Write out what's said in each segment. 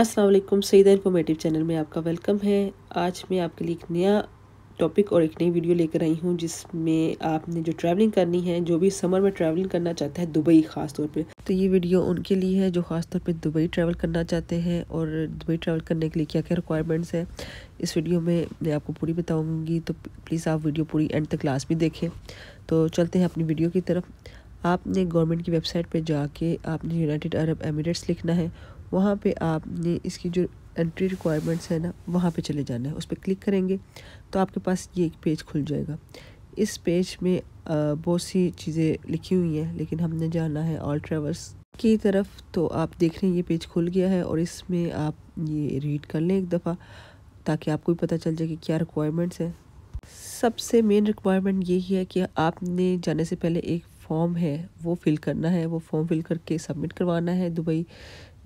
असलम सईद सईदा informative channel में आपका वेलकम है आज मैं आपके लिए एक नया टॉपिक और एक नई वीडियो लेकर आई हूँ जिसमें आपने जो ट्रैवलिंग करनी है जो भी समर में ट्रैवलिंग करना चाहता है दुबई ख़ास तौर पे तो ये वीडियो उनके लिए है जो ख़ास तौर पे दुबई ट्रैवल करना चाहते हैं और दुबई ट्रैवल करने के लिए क्या क्या रिक्वायरमेंट्स हैं इस वीडियो में मैं आपको पूरी बताऊँगी तो प्लीज़ आप वीडियो पूरी एंड तक लास्ट भी देखें तो चलते हैं अपनी वीडियो की तरफ आपने गवर्नमेंट की वेबसाइट पर जाके आपने यूनाइटेड अरब एमिरेट्स लिखना है वहाँ पे आपने इसकी जो एंट्री रिक्वायरमेंट्स है ना वहाँ पे चले जाना है उस पर क्लिक करेंगे तो आपके पास ये एक पेज खुल जाएगा इस पेज में बहुत सी चीज़ें लिखी हुई हैं लेकिन हमने जाना है ऑल ट्रेवल्स की तरफ तो आप देख रहे हैं ये पेज खुल गया है और इसमें आप ये रीड कर लें एक दफ़ा ताकि आपको भी पता चल जाए कि क्या रिक्वायरमेंट्स हैं सबसे मेन रिक्वायरमेंट यही है कि आपने जाने से पहले एक फॉर्म है वो फिल करना है वो फॉर्म फिल करके सबमिट करवाना है दुबई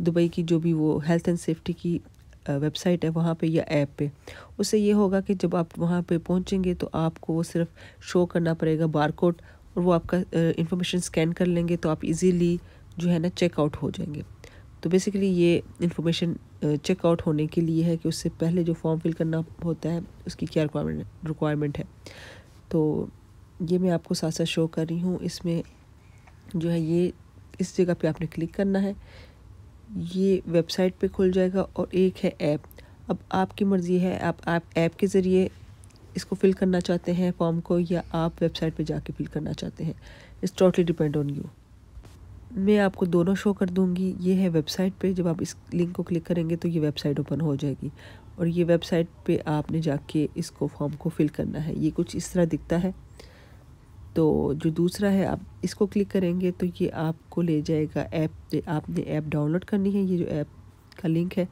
दुबई की जो भी वो हेल्थ एंड सेफ्टी की वेबसाइट है वहाँ पे या ऐप पे उससे ये होगा कि जब आप वहाँ पे पहुँचेंगे तो आपको वो सिर्फ शो करना पड़ेगा बार कोड और वो आपका इंफॉर्मेशन स्कैन कर लेंगे तो आप इजीली जो है ना चेकआउट हो जाएंगे तो बेसिकली ये इंफॉर्मेशन चेकआउट होने के लिए है कि उससे पहले जो फॉर्म फिल करना होता है उसकी क्या रिक्वायरमेंट रिक्वायरमेंट है तो ये मैं आपको साथ साथ शो कर रही हूँ इसमें जो है ये इस जगह पर आपने क्लिक करना है ये वेबसाइट पे खुल जाएगा और एक है ऐप अब आपकी मर्ज़ी है आप ऐप ऐप के ज़रिए इसको फिल करना चाहते हैं फॉर्म को या आप वेबसाइट पे जाके फिल करना चाहते हैं it's totally depend on you मैं आपको दोनों शो कर दूंगी ये है वेबसाइट पे जब आप इस लिंक को क्लिक करेंगे तो ये वेबसाइट ओपन हो जाएगी और ये वेबसाइट पे आपने जाके इसको फॉर्म को फिल करना है ये कुछ इस तरह दिखता है तो जो दूसरा है आप इसको क्लिक करेंगे तो ये आपको ले जाएगा ऐप आपने ऐप डाउनलोड करनी है ये जो ऐप का लिंक है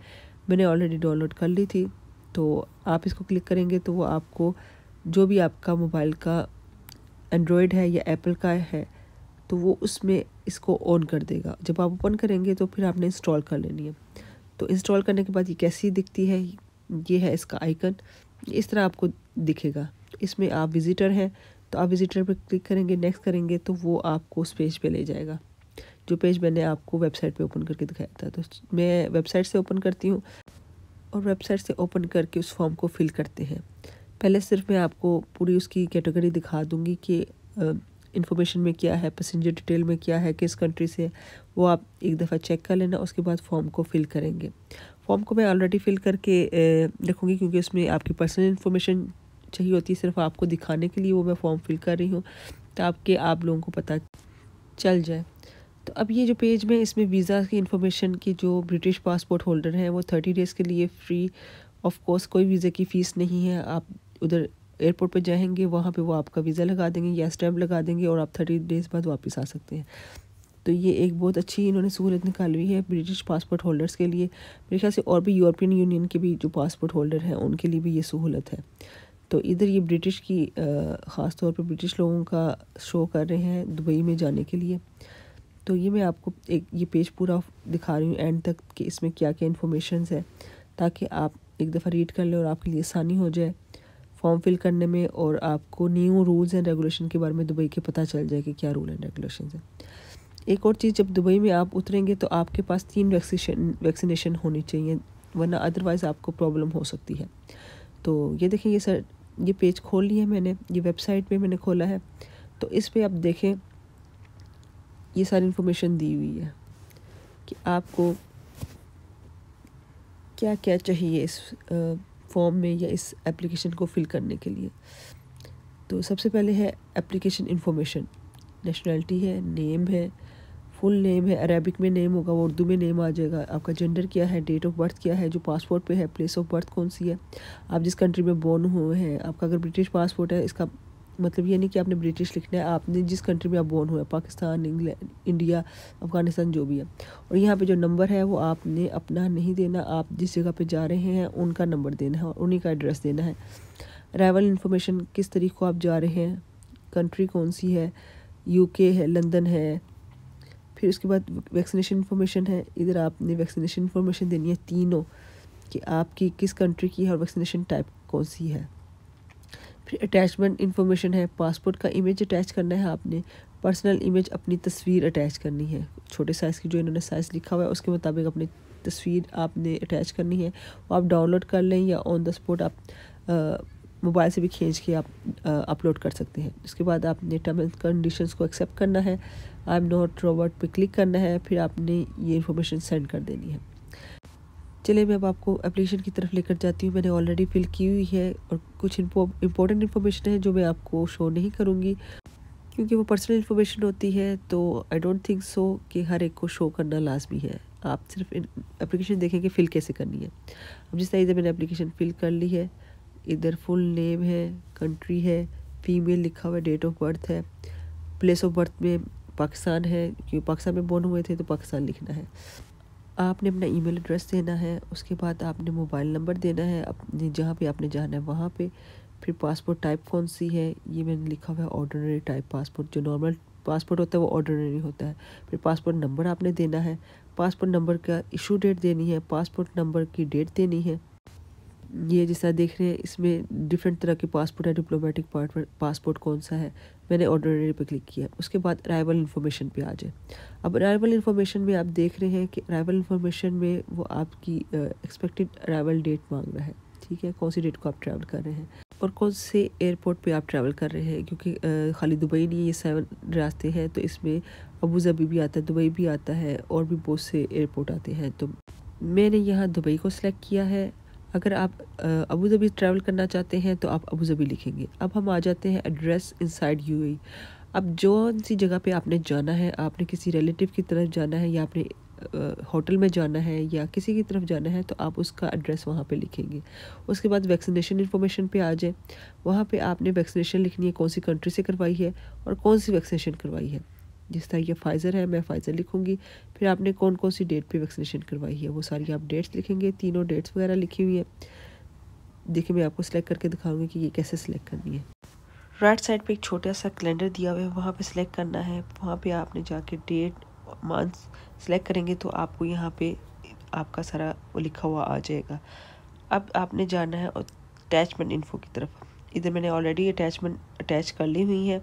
मैंने ऑलरेडी डाउनलोड कर ली थी तो आप इसको क्लिक करेंगे तो वो आपको जो भी आपका मोबाइल का एंड्रॉयड है या एप्पल का है तो वो उसमें इसको ऑन कर देगा जब आप ओपन करेंगे तो फिर आपने इंस्टॉल कर लेनी है तो इंस्टॉल करने के बाद ये कैसी दिखती है ये है इसका आइकन इस तरह आपको दिखेगा इसमें आप विज़िटर हैं तो आप विजिटर पर क्लिक करेंगे नेक्स्ट करेंगे तो वो आपको उस पेज पर ले जाएगा जो पेज मैंने आपको वेबसाइट पर ओपन करके दिखाया था तो मैं वेबसाइट से ओपन करती हूँ और वेबसाइट से ओपन करके उस फॉर्म को फिल करते हैं पहले सिर्फ मैं आपको पूरी उसकी कैटेगरी दिखा दूँगी कि इन्फॉर्मेशन में क्या है पैसेंजर डिटेल में क्या है किस कंट्री से वो आप एक दफ़ा चेक कर लेना उसके बाद फॉर्म को फिल करेंगे फॉर्म को मैं ऑलरेडी फिल करके रखूँगी क्योंकि उसमें आपकी पर्सनल इन्फॉर्मेशन चाहिए होती है सिर्फ आपको दिखाने के लिए वो मैं फॉर्म फिल कर रही हूँ ताकि आप लोगों को पता चल जाए तो अब ये जो पेज में इसमें वीज़ा की इन्फॉर्मेशन की जो ब्रिटिश पासपोर्ट होल्डर हैं वो थर्टी डेज़ के लिए फ़्री ऑफ कोर्स कोई वीज़े की फ़ीस नहीं है आप उधर एयरपोर्ट पर जाएंगे वहाँ पे वो आपका वीज़ा लगा देंगे या स्टैम्प लगा देंगे और आप थर्टी डेज़ बाद वापस आ सकते हैं तो ये एक बहुत अच्छी इन्होंने सहूलत निकाल हुई है ब्रिटिश पासपोर्ट होल्डर्स के लिए मेरे ख्याल से और भी यूरोपियन यूनियन के भी जो पासपोर्ट होल्डर हैं उनके लिए भी ये सहूलत है तो इधर ये ब्रिटिश की ख़ास तौर पे ब्रिटिश लोगों का शो कर रहे हैं दुबई में जाने के लिए तो ये मैं आपको एक ये पेज पूरा दिखा रही हूँ एंड तक कि इसमें क्या क्या इन्फॉर्मेशन है ताकि आप एक दफ़ा रीड कर लें और आपके लिए आसानी हो जाए फॉर्म फिल करने में और आपको न्यू रूल्स एंड रेगुलेशन के बारे में दुबई के पता चल जाए कि क्या रूल एंड रेगुलेशन है एक और चीज़ जब दुबई में आप उतरेंगे तो आपके पास तीन वैक्सीनेशन वैक्सीनेशन होनी चाहिए वरना अदरवाइज़ आपको प्रॉब्लम हो सकती है तो ये देखें ये सर ये पेज खोल लिया मैंने ये वेबसाइट पे मैंने खोला है तो इस पर आप देखें ये सारी इन्फॉर्मेशन दी हुई है कि आपको क्या क्या चाहिए इस फॉर्म में या इस एप्लीकेशन को फिल करने के लिए तो सबसे पहले है एप्लीकेशन इन्फॉर्मेशन नेशनैलिटी है नेम है फुल नेम है अरेबिक में नेम होगा वो उर्दू में नेम आ जाएगा आपका जेंडर क्या है डेट ऑफ बर्थ क्या है जो पासपोर्ट पे है प्लेस ऑफ बर्थ कौन सी है आप जिस कंट्री में बॉर्न हुए हैं आपका अगर ब्रिटिश पासपोर्ट है इसका मतलब ये नहीं कि आपने ब्रिटिश लिखना है आपने जिस कंट्री में आप बॉर्न हुए पाकिस्तान इंग्लैंड इंडिया अफगानिस्तान जो भी है और यहाँ पर जो नंबर है वो आपने अपना नहीं देना आप जिस जगह पर जा रहे हैं उनका नंबर देना है और उन्हीं का एड्रेस देना है अराइवल इन्फॉर्मेशन किस तरीक़ को आप जा रहे हैं कंट्री कौन सी है यूके है लंदन है फिर उसके बाद वैक्सीनेशन इन्फॉर्मेशन है इधर आपने वैक्सीनेशन इन्फॉर्मेशन देनी है तीनों कि आपकी किस कंट्री की है और वैक्सीनेशन टाइप कौन सी है फिर अटैचमेंट इन्फॉर्मेशन है पासपोर्ट का इमेज अटैच करना है आपने पर्सनल इमेज अपनी तस्वीर अटैच करनी है छोटे साइज़ की जो इन्होंने साइज़ लिखा हुआ है उसके मुताबिक अपनी तस्वीर आपने अटैच करनी है वो आप डाउनलोड कर लें या ऑन द स्पॉट आप मोबाइल से भी खींच के आप अपलोड कर सकते हैं उसके बाद आपने टर्म एंड कंडीशंस को एक्सेप्ट करना है आई एम नॉट रोबोट पे क्लिक करना है फिर आपने ये इन्फॉर्मेशन सेंड कर देनी है चलिए मैं अब आपको एप्लीकेशन की तरफ लेकर जाती हूँ मैंने ऑलरेडी फिल की हुई है और कुछ इंपॉर्टेंट इन्फॉर्मेशन है जो मैं आपको शो नहीं करूँगी क्योंकि वो पर्सनल इन्फॉर्मेशन होती है तो आई डोंट थिंक सो कि हर एक को शो करना लाजमी है आप सिर्फ एप्लीकेशन देखेंगे फ़िल कैसे करनी है अब जिस तरह मैंने एप्लीकेशन फ़िल कर ली है इधर फुल नेम है कंट्री है फीमेल लिखा हुआ है डेट ऑफ बर्थ है प्लेस ऑफ बर्थ में पाकिस्तान है क्योंकि पाकिस्तान में बॉर्न हुए थे तो पाकिस्तान लिखना है आपने अपना ईमेल एड्रेस देना है उसके बाद आपने मोबाइल नंबर देना है अपने जहाँ पे आपने जाना है वहाँ पे फिर पासपोर्ट टाइप कौन सी है ये मैंने लिखा हुआ है ऑर्डनरी टाइप पासपोर्ट जो नॉर्मल पासपोर्ट होता है वो ऑर्डनरी होता है फिर पासपोर्ट नंबर आपने देना है पासपोर्ट नंबर का इशू डेट देनी है पासपोर्ट नंबर की डेट देनी है ये जैसा देख रहे हैं इसमें डिफरेंट तरह के पासपोर्ट है डिप्लोमेटिक पासपोर्ट कौन सा है मैंने ऑर्डनरी पे क्लिक किया उसके बाद अराइवल इन्फॉर्मेशन पे आ जाए अब अराइवल इन्फॉर्मेशन में आप देख रहे हैं कि अराइवल इन्फॉर्मेशन में वो आपकी एक्सपेक्टेड अराइवल डेट मांग रहा है ठीक है कौन सी डेट को आप ट्रैवल कर रहे हैं और कौन से एयरपोर्ट पे आप ट्रैवल कर रहे हैं क्योंकि खाली दुबई नहीं ये सेवन रास्ते हैं तो इसमें अबू जबी भी आता है दुबई भी आता है और भी बहुत से एयरपोर्ट आते हैं तो मैंने यहाँ दुबई को सिलेक्ट किया है अगर आप अबू धाबी ट्रैवल करना चाहते हैं तो आप अबू धाबी लिखेंगे अब हम आ जाते हैं एड्रेस इनसाइड यूएई अब जो सी जगह पे आपने जाना है आपने किसी रिलेटिव की तरफ जाना है या आपने होटल में जाना है या किसी की तरफ जाना है तो आप उसका एड्रेस वहाँ पे लिखेंगे उसके बाद वैक्सीनेशन इन्फॉर्मेशन पे आ जाए वहाँ पे आपने वैक्सीनेशन लिखनी है कौन सी कंट्री से करवाई है और कौन सी वैक्सीनेशन करवाई है जिस तरह ये फाइज़र है मैं फाइज़र लिखूँगी फिर आपने कौन कौन सी डेट पे वैक्सीनेशन करवाई है वो सारी आप डेट्स लिखेंगे तीनों डेट्स वगैरह लिखी हुई है देखिए मैं आपको सिलेक्ट करके दिखाऊंगी कि ये कैसे सिलेक्ट करनी है राइट साइड पे एक छोटा सा कैलेंडर दिया हुआ है वहाँ पे सिलेक्ट करना है वहाँ पे आपने जाके डेट मंथ सेलेक्ट करेंगे तो आपको यहाँ पे आपका सारा वो लिखा हुआ आ जाएगा अब आपने जाना है अटैचमेंट इन्फो की तरफ इधर मैंने ऑलरेडी अटैचमेंट अटैच कर ली हुई है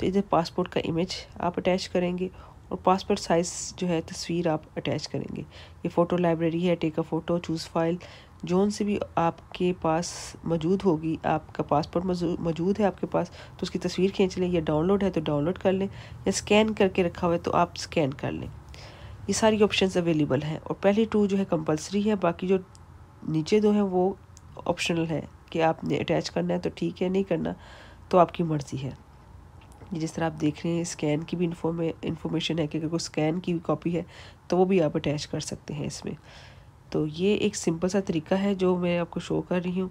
तो इधर पासपोर्ट का इमेज आप अटैच करेंगे और पासपोर्ट साइज़ जो है तस्वीर आप अटैच करेंगे ये फ़ोटो लाइब्रेरी है take a photo choose file जोन से भी आपके पास मौजूद होगी आपका पासपोर्ट मौजूद है आपके पास तो उसकी तस्वीर खींच लें या डाउनलोड है तो डाउनलोड कर लें या स्कैन करके रखा हुआ है तो आप स्कैन कर लें ये सारी ऑप्शंस अवेलेबल हैं और पहली टू जो है कंपलसरी है बाकी जो नीचे दो हैं वो ऑप्शनल है कि आपने अटैच करना है तो ठीक है नहीं करना तो आपकी मर्ज़ी है ये जिस तरह आप देख रहे हैं स्कैन की भी इन्फॉर्मे इन्फॉर्मेशन है कि अगर कोई स्कैन की भी कॉपी है तो वो भी आप अटैच कर सकते हैं इसमें तो ये एक सिंपल सा तरीका है जो मैं आपको शो कर रही हूँ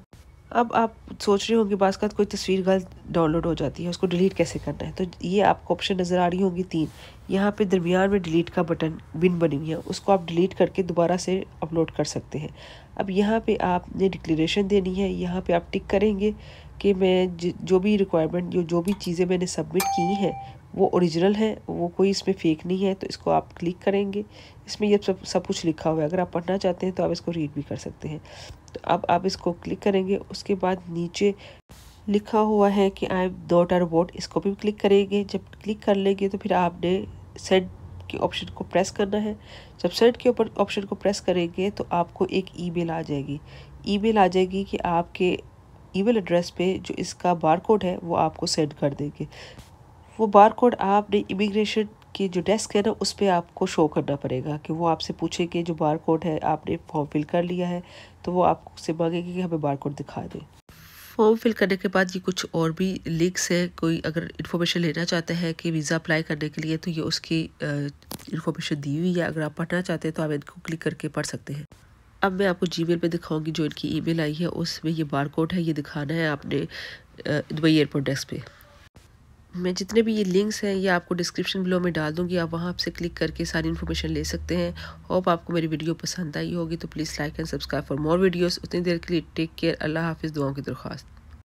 अब आप सोच रहे होंगे बास का कोई तस्वीर गलत डाउनलोड हो जाती है उसको डिलीट कैसे करना है तो ये आपको ऑप्शन नज़र आ रही होंगी तीन यहाँ पे दरमियान में डिलीट का बटन बिन बनी हुई है उसको आप डिलीट करके दोबारा से अपलोड कर सकते हैं अब यहाँ पे आपने डिक्लेरेशन देनी है यहाँ पे आप टिक करेंगे कि मैं जो भी रिक्वायरमेंट जो जो भी चीज़ें मैंने सबमिट की हैं वो ओरिजिनल है वो कोई इसमें फेक नहीं है तो इसको आप क्लिक करेंगे इसमें ये सब सब कुछ लिखा हुआ है अगर आप पढ़ना चाहते हैं तो आप इसको रीड भी कर सकते हैं तो अब आप इसको क्लिक करेंगे उसके बाद नीचे लिखा हुआ है कि I am not robot इसको भी क्लिक करेंगे जब क्लिक कर लेंगे तो फिर आपने सेंड के ऑप्शन को प्रेस करना है जब सेंड के ऊपर ऑप्शन को प्रेस करेंगे तो आपको एक ईमेल आ जाएगी ईमेल आ जाएगी कि आपके ईमेल एड्रेस पे जो इसका बार कोड है वो आपको सेंड कर देंगे वो बार कोड आपने इमिग्रेशन की जो डेस्क है ना उस पर आपको शो करना पड़ेगा कि वो आपसे पूछे कि जो बार कोड है आपने फॉर्म फिल कर लिया है तो वो आपसे मांगेंगे कि हमें बार कोड दिखा दें फॉर्म फिल करने के बाद ये कुछ और भी लिंक्स है कोई अगर इन्फॉर्मेशन लेना चाहता है कि वीज़ा अप्लाई करने के लिए तो ये उसकी इन्फॉर्मेशन दी हुई है अगर आप पढ़ना चाहते हैं तो आप इनको क्लिक करके पढ़ सकते हैं अब मैं आपको जीमेल पे दिखाऊंगी जो इनकी ईमेल आई है उसमें ये बार कोड है ये दिखाना है आपने दुबई एयरपोर्ट डेस्क पे मैं जितने भी ये लिंक्स हैं ये आपको डिस्क्रिप्शन बिलो में डाल दूँगी आप वहाँ से क्लिक करके सारी इन्फॉर्मेशन ले सकते हैं होप आपको मेरी वीडियो पसंद आई होगी तो please like and subscribe for more videos उतनी देर के लिए टेक केयर अल्लाह हाफिज़ दुआओं की दरख्वास्त